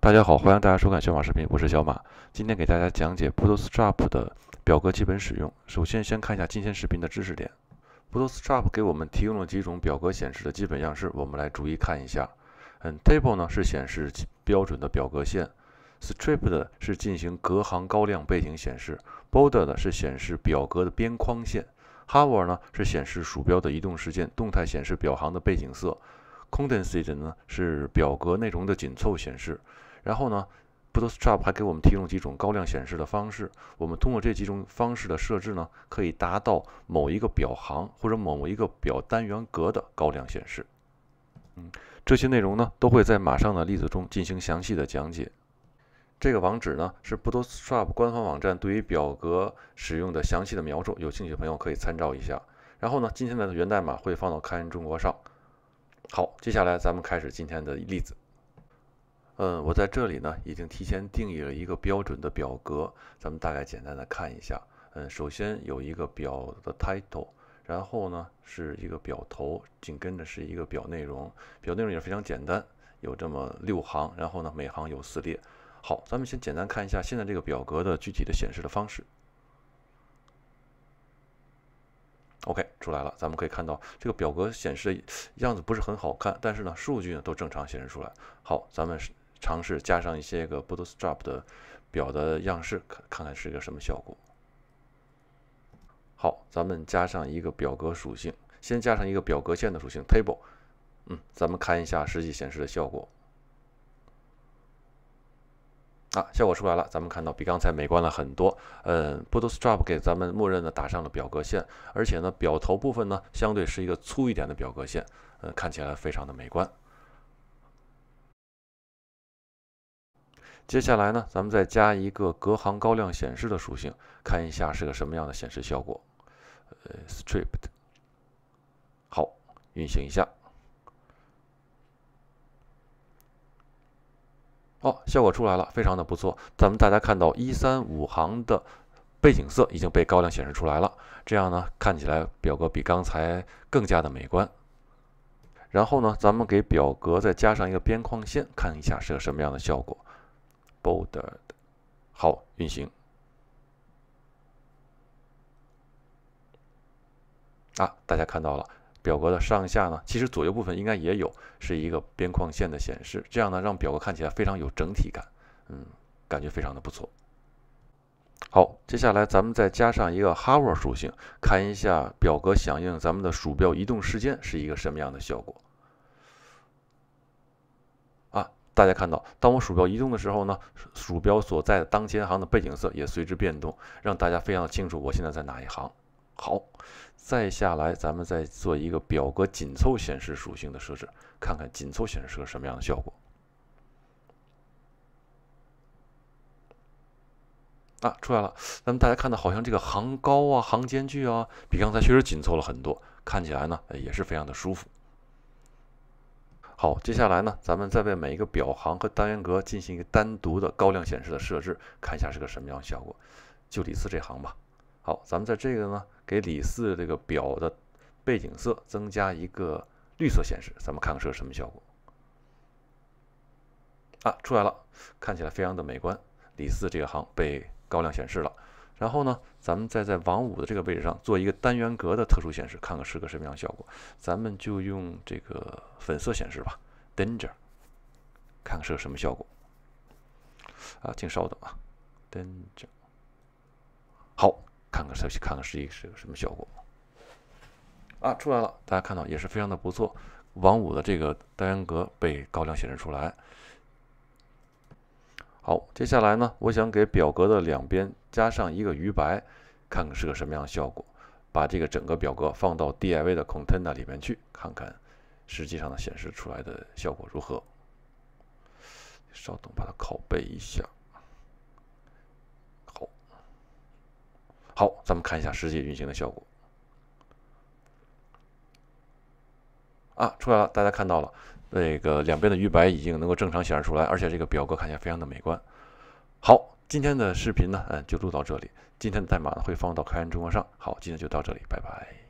大家好，欢迎大家收看小马视频，我是小马。今天给大家讲解 Bootstrap 的表格基本使用。首先，先看一下今天视频的知识点。Bootstrap 给我们提供了几种表格显示的基本样式，我们来逐一看一下。嗯，table 呢是显示标准的表格线，striped 是进行隔行高亮背景显示，border 的是显示表格的边框线，hover 呢是显示鼠标的移动时间，动态显示表行的背景色 c o n d e n t e d 呢是表格内容的紧凑显示。然后呢，Bootstrap 还给我们提供几种高亮显示的方式。我们通过这几种方式的设置呢，可以达到某一个表行或者某一个表单元格的高亮显示。嗯，这些内容呢，都会在马上的例子中进行详细的讲解。这个网址呢，是 Bootstrap 官方网站对于表格使用的详细的描述，有兴趣的朋友可以参照一下。然后呢，今天的源代码会放到开源中国上。好，接下来咱们开始今天的例子。嗯，我在这里呢，已经提前定义了一个标准的表格，咱们大概简单的看一下。嗯，首先有一个表的 title，然后呢是一个表头，紧跟着是一个表内容，表内容也非常简单，有这么六行，然后呢每行有四列。好，咱们先简单看一下现在这个表格的具体的显示的方式。OK，出来了，咱们可以看到这个表格显示的样子不是很好看，但是呢数据呢都正常显示出来。好，咱们。是。尝试加上一些个 Bootstrap 的表的样式，看看看是个什么效果。好，咱们加上一个表格属性，先加上一个表格线的属性 table。嗯，咱们看一下实际显示的效果。啊，效果出来了，咱们看到比刚才美观了很多。嗯，Bootstrap 给咱们默认的打上了表格线，而且呢，表头部分呢，相对是一个粗一点的表格线，嗯，看起来非常的美观。接下来呢，咱们再加一个隔行高亮显示的属性，看一下是个什么样的显示效果。呃，stripped，好，运行一下。哦，效果出来了，非常的不错。咱们大家看到一三五行的背景色已经被高亮显示出来了，这样呢，看起来表格比刚才更加的美观。然后呢，咱们给表格再加上一个边框线，看一下是个什么样的效果。border，好运行。啊，大家看到了，表格的上下呢，其实左右部分应该也有，是一个边框线的显示，这样呢，让表格看起来非常有整体感，嗯，感觉非常的不错。好，接下来咱们再加上一个 hover 属性，看一下表格响应咱们的鼠标移动事件是一个什么样的效果。大家看到，当我鼠标移动的时候呢，鼠标所在的当前行的背景色也随之变动，让大家非常清楚我现在在哪一行。好，再下来咱们再做一个表格紧凑显示属性的设置，看看紧凑显示是个什么样的效果。啊，出来了，那么大家看到好像这个行高啊、行间距啊，比刚才确实紧凑了很多，看起来呢也是非常的舒服。好，接下来呢，咱们再为每一个表行和单元格进行一个单独的高亮显示的设置，看一下是个什么样的效果。就李四这行吧。好，咱们在这个呢，给李四这个表的背景色增加一个绿色显示，咱们看看是个什么效果。啊，出来了，看起来非常的美观。李四这一行被高亮显示了。然后呢，咱们再在王五的这个位置上做一个单元格的特殊显示，看看是个什么样效果。咱们就用这个粉色显示吧，danger，看看是个什么效果。啊，请稍等啊，danger，好，看看是看看是一是个什么效果。啊，出来了，大家看到也是非常的不错，王五的这个单元格被高亮显示出来。好，接下来呢，我想给表格的两边加上一个余白，看看是个什么样的效果。把这个整个表格放到 D I v 的 container 里面去，看看实际上呢显示出来的效果如何。稍等，把它拷贝一下。好，好，咱们看一下实际运行的效果。啊，出来了，大家看到了。那个两边的余白已经能够正常显示出来，而且这个表格看起来非常的美观。好，今天的视频呢，嗯，就录到这里。今天的代码呢会放到开源中国上。好，今天就到这里，拜拜。